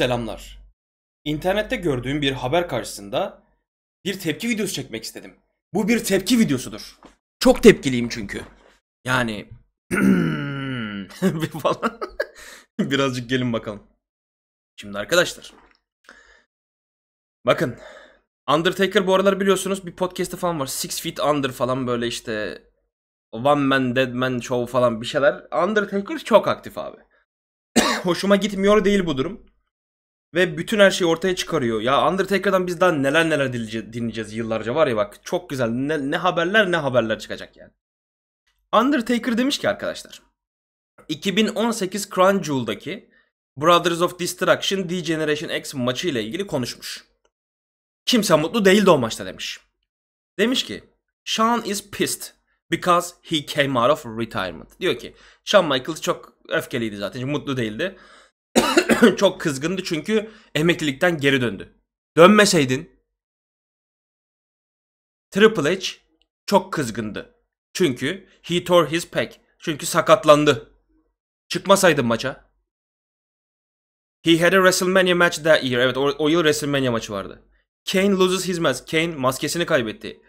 Selamlar. İnternette gördüğüm bir haber karşısında bir tepki videosu çekmek istedim. Bu bir tepki videosudur. Çok tepkiliyim çünkü. Yani Birazcık gelin bakalım. Şimdi arkadaşlar. Bakın. Undertaker bu aralar biliyorsunuz bir podcast'ı falan var. Six Feet Under falan böyle işte One Man Dead Man Show falan bir şeyler. Undertaker çok aktif abi. Hoşuma gitmiyor değil bu durum. Ve bütün her şeyi ortaya çıkarıyor. Ya Undertaker'dan biz daha neler neler dinleyeceğiz yıllarca var ya bak. Çok güzel. Ne, ne haberler ne haberler çıkacak yani. Undertaker demiş ki arkadaşlar. 2018 Crown Jewel'daki Brothers of Destruction, D-Generation X maçı ile ilgili konuşmuş. Kimse mutlu değildi o maçta demiş. Demiş ki Shawn is pissed because he came out of retirement. Diyor ki Shawn Michaels çok öfkeliydi zaten mutlu değildi. çok kızgındı çünkü emeklilikten geri döndü. Dönmeseydin Triple H çok kızgındı. Çünkü he tore his pec. Çünkü sakatlandı. Çıkmasaydın maça. He had a WrestleMania match that year. Evet o, o yıl WrestleMania maçı vardı. Kane loses his mask. Kane maskesini kaybetti.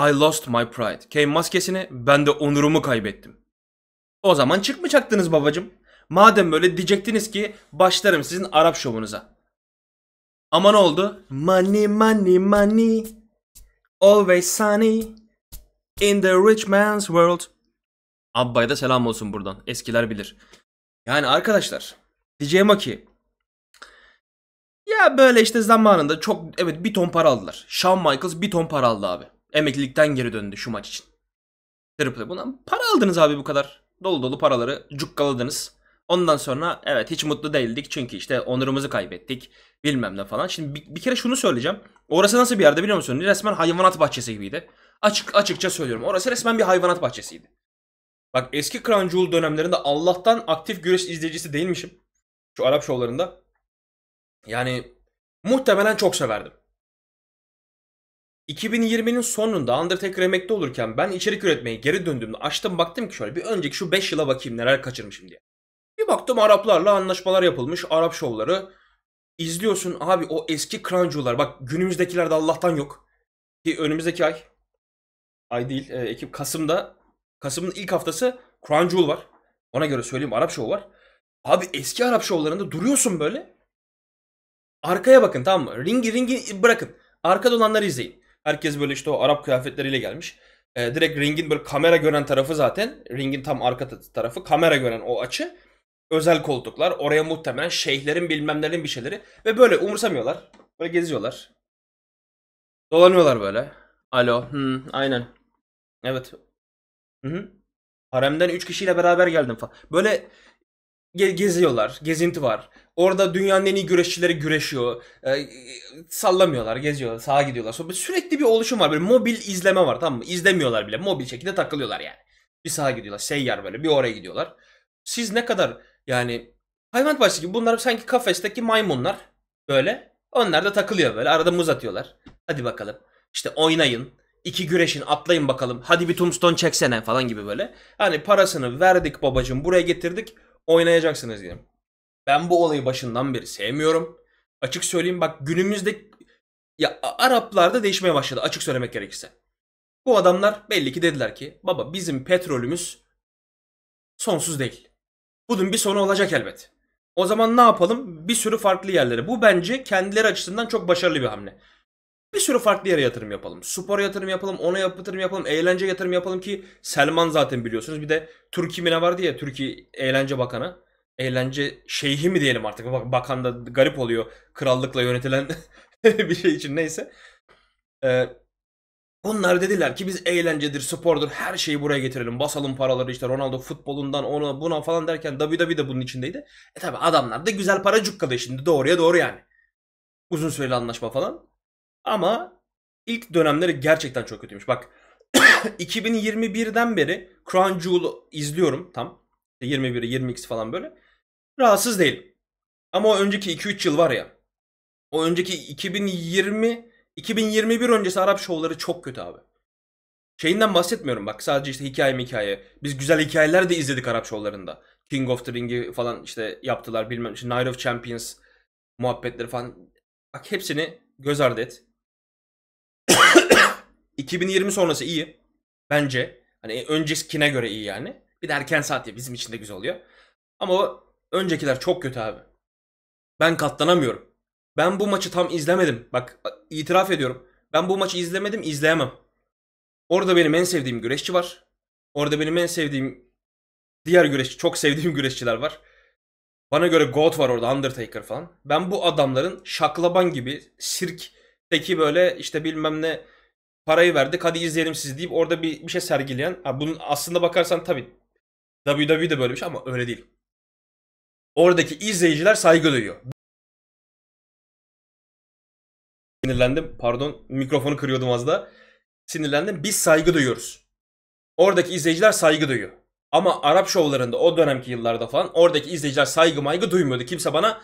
I lost my pride. Kane maskesini ben de onurumu kaybettim. O zaman çıkmayacaktınız babacım. Madem böyle diyecektiniz ki başlarım sizin Arap şovunuza. Ama ne oldu? Money money money always sunny in the rich man's world. Abba'ya da selam olsun buradan. Eskiler bilir. Yani arkadaşlar diyeceğim o ki ya böyle işte zamanında çok evet bir ton para aldılar. Shawn Michaels bir ton para aldı abi. Emeklilikten geri döndü şu maç için. Triple bundan para aldınız abi bu kadar. Dolu dolu paraları cukkaladınız. Ondan sonra evet hiç mutlu değildik çünkü işte onurumuzu kaybettik bilmem ne falan. Şimdi bir, bir kere şunu söyleyeceğim. Orası nasıl bir yerde biliyor musun? Resmen hayvanat bahçesi gibiydi. Açık açıkça söylüyorum. Orası resmen bir hayvanat bahçesiydi. Bak eski Crown Jewel dönemlerinde Allah'tan aktif güreş izleyicisi değilmişim. Şu Arap şovlarında. Yani muhtemelen çok severdim. 2020'nin sonunda Undertaker emekli olurken ben içerik üretmeye geri döndüğümde açtım baktım ki şöyle bir önceki şu 5 yıla bakayım neler kaçırmışım diye. Bir baktım Araplarla anlaşmalar yapılmış. Arap şovları. izliyorsun abi o eski krancular. Bak günümüzdekilerde Allah'tan yok. Ki önümüzdeki ay. Ay değil. E, Ekim Kasım'da. Kasım'ın ilk haftası Crunchyroll var. Ona göre söyleyeyim Arap şovu var. Abi eski Arap şovlarında duruyorsun böyle. Arkaya bakın tamam mı? Ringi ringi bırakın. arka dolanları izleyin. Herkes böyle işte o Arap kıyafetleriyle gelmiş. Ee, direkt ringin böyle kamera gören tarafı zaten. Ringin tam arka tarafı kamera gören o açı özel koltuklar. Oraya muhtemelen şeyhlerin bilmemlerin bir şeyleri. Ve böyle umursamıyorlar. Böyle geziyorlar. Dolanıyorlar böyle. Alo. Hı, aynen. Evet. Hı hı. Haremden 3 kişiyle beraber geldim falan. Böyle ge- geziyorlar. Gezinti var. Orada dünyanın en iyi güreşçileri güreşiyor. Ee, sallamıyorlar, geziyorlar, sağa gidiyorlar. Sonra sürekli bir oluşum var. Böyle mobil izleme var tamam mı? İzlemiyorlar bile. Mobil şekilde takılıyorlar yani. Bir sağa gidiyorlar. Seyyar böyle. Bir oraya gidiyorlar. Siz ne kadar yani hayvan bahçesi gibi bunlar sanki kafesteki maymunlar böyle. Onlar da takılıyor böyle arada muz atıyorlar. Hadi bakalım işte oynayın. İki güreşin atlayın bakalım. Hadi bir tombstone çeksene falan gibi böyle. Hani parasını verdik babacığım, buraya getirdik oynayacaksınız diyelim. Ben bu olayı başından beri sevmiyorum. Açık söyleyeyim bak günümüzde ya Araplarda değişmeye başladı açık söylemek gerekirse. Bu adamlar belli ki dediler ki baba bizim petrolümüz sonsuz değil. Bunun bir sonu olacak elbet. O zaman ne yapalım? Bir sürü farklı yerlere. Bu bence kendileri açısından çok başarılı bir hamle. Bir sürü farklı yere yatırım yapalım. Spora yatırım yapalım, ona yatırım yapalım, eğlence yatırım yapalım ki Selman zaten biliyorsunuz. Bir de Türkiye mine vardı ya Türkiye Eğlence Bakanı. Eğlence şeyhi mi diyelim artık. Bak, bakan da garip oluyor. Krallıkla yönetilen bir şey için neyse. Ee, Bunlar dediler ki biz eğlencedir, spordur, her şeyi buraya getirelim. Basalım paraları işte Ronaldo futbolundan ona buna falan derken WWE de bunun içindeydi. E tabi adamlar da güzel para cukkadı şimdi doğruya doğru yani. Uzun süreli anlaşma falan. Ama ilk dönemleri gerçekten çok kötüymüş. Bak 2021'den beri Crown Jewel izliyorum tam. 21'i 22'si falan böyle. Rahatsız değil. Ama o önceki 2-3 yıl var ya. O önceki 2020 2021 öncesi Arap şovları çok kötü abi. Şeyinden bahsetmiyorum bak sadece işte hikaye hikaye. Biz güzel hikayeler de izledik Arap şovlarında. King of the Ring'i falan işte yaptılar bilmem işte Night of Champions muhabbetleri falan. Bak hepsini göz ardı et. 2020 sonrası iyi. Bence. Hani öncekine göre iyi yani. Bir de erken saat ya bizim için de güzel oluyor. Ama öncekiler çok kötü abi. Ben katlanamıyorum. Ben bu maçı tam izlemedim. Bak itiraf ediyorum. Ben bu maçı izlemedim, izleyemem. Orada benim en sevdiğim güreşçi var. Orada benim en sevdiğim diğer güreşçi, çok sevdiğim güreşçiler var. Bana göre GOAT var orada, Undertaker falan. Ben bu adamların şaklaban gibi sirkteki böyle işte bilmem ne parayı verdik hadi izleyelim sizi deyip orada bir, bir şey sergileyen. Ha, bunun aslında bakarsan tabii WWE de böyle bir şey ama öyle değil. Oradaki izleyiciler saygı duyuyor. Sinirlendim. Pardon mikrofonu kırıyordum az da. Sinirlendim. Biz saygı duyuyoruz. Oradaki izleyiciler saygı duyuyor. Ama Arap şovlarında o dönemki yıllarda falan oradaki izleyiciler saygı maygı duymuyordu. Kimse bana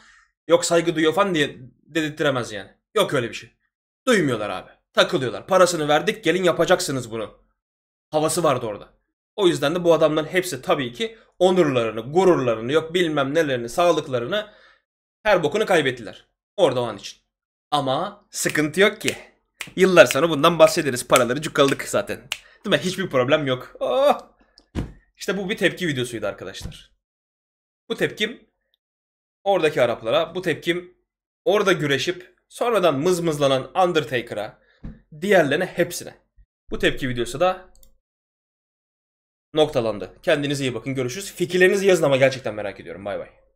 yok saygı duyuyor falan diye dedirttiremez yani. Yok öyle bir şey. Duymuyorlar abi. Takılıyorlar. Parasını verdik gelin yapacaksınız bunu. Havası vardı orada. O yüzden de bu adamların hepsi tabii ki onurlarını, gururlarını, yok bilmem nelerini, sağlıklarını her bokunu kaybettiler. Orada o an için. Ama sıkıntı yok ki. Yıllar sonra bundan bahsederiz. Paraları cukkaladık zaten. Değil mi? Hiçbir problem yok. Oh! İşte bu bir tepki videosuydu arkadaşlar. Bu tepkim oradaki Araplara, bu tepkim orada güreşip sonradan mızmızlanan Undertaker'a, diğerlerine hepsine. Bu tepki videosu da noktalandı. Kendinize iyi bakın. Görüşürüz. Fikirlerinizi yazın ama gerçekten merak ediyorum. Bay bay.